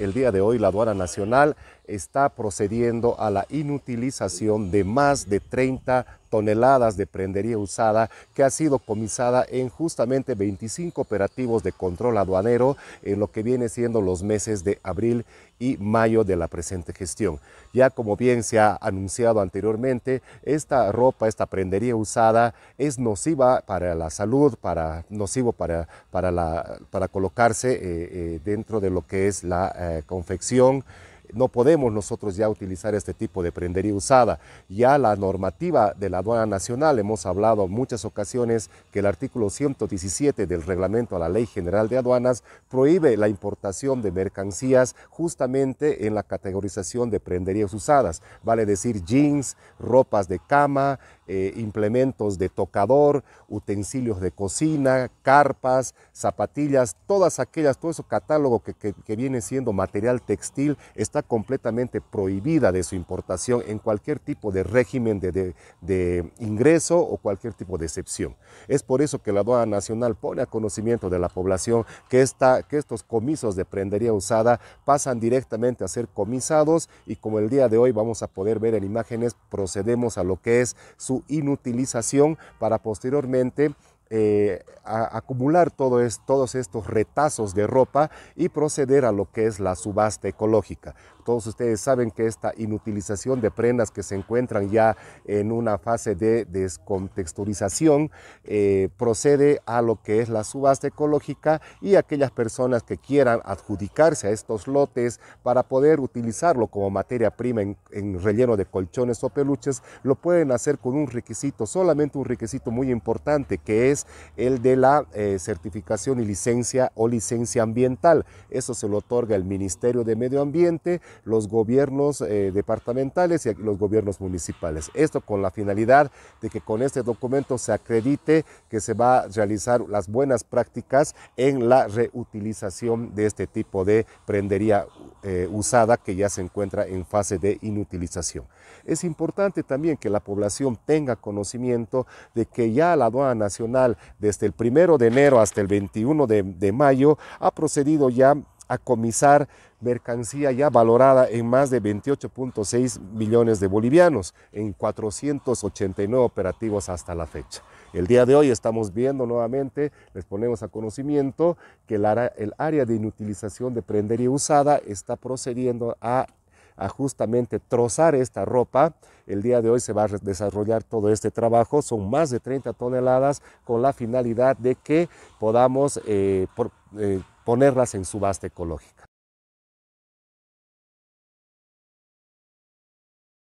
el día de hoy la aduana nacional está procediendo a la inutilización de más de 30 toneladas de prendería usada que ha sido comisada en justamente 25 operativos de control aduanero en lo que viene siendo los meses de abril y mayo de la presente gestión. Ya como bien se ha anunciado anteriormente, esta ropa, esta prendería usada es nociva para la salud, para, nocivo para, para, colocarse eh, eh, dentro de lo que es la eh, confección no podemos nosotros ya utilizar este tipo de prendería usada. Ya la normativa de la aduana nacional, hemos hablado en muchas ocasiones que el artículo 117 del reglamento a la Ley General de Aduanas prohíbe la importación de mercancías justamente en la categorización de prenderías usadas, vale decir jeans, ropas de cama, eh, implementos de tocador, utensilios de cocina, carpas, zapatillas, todas aquellas, todo ese catálogo que, viene siendo material textil está completamente prohibida de su importación en cualquier tipo de régimen de, ingreso o cualquier tipo de excepción. Es por eso que la aduana nacional pone a conocimiento de la población que, que estos comisos de prendería usada pasan directamente a ser comisados y como el día de hoy vamos a poder ver en imágenes, procedemos a lo que es su inutilización para posteriormente eh, acumular todos estos retazos de ropa y proceder a lo que es la subasta ecológica. Todos ustedes saben que esta inutilización de prendas que se encuentran ya en una fase de descontexturización eh, procede a lo que es la subasta ecológica y aquellas personas que quieran adjudicarse a estos lotes para poder utilizarlo como materia prima en relleno de colchones o peluches, lo pueden hacer con un requisito, solamente un requisito muy importante que es el de la eh, certificación y licencia o licencia ambiental. Eso se lo otorga el Ministerio de Medio Ambiente, los gobiernos eh, departamentales y los gobiernos municipales. Esto con la finalidad de que con este documento se acredite que se va a realizar las buenas prácticas en la reutilización de este tipo de prendería eh, usada que ya se encuentra en fase de inutilización. Es importante también que la población tenga conocimiento de que ya la aduana nacional desde el primero de enero hasta el 21 de, de mayo ha procedido ya a comisar mercancía ya valorada en más de 28.6 millones de bolivianos en 489 operativos hasta la fecha. El día de hoy estamos viendo nuevamente, les ponemos a conocimiento que el área de inutilización de prendería usada está procediendo a a justamente trozar esta ropa. El día de hoy se va a desarrollar todo este trabajo, son más de 30 toneladas con la finalidad de que podamos eh, eh, ponerlas en subasta ecológica.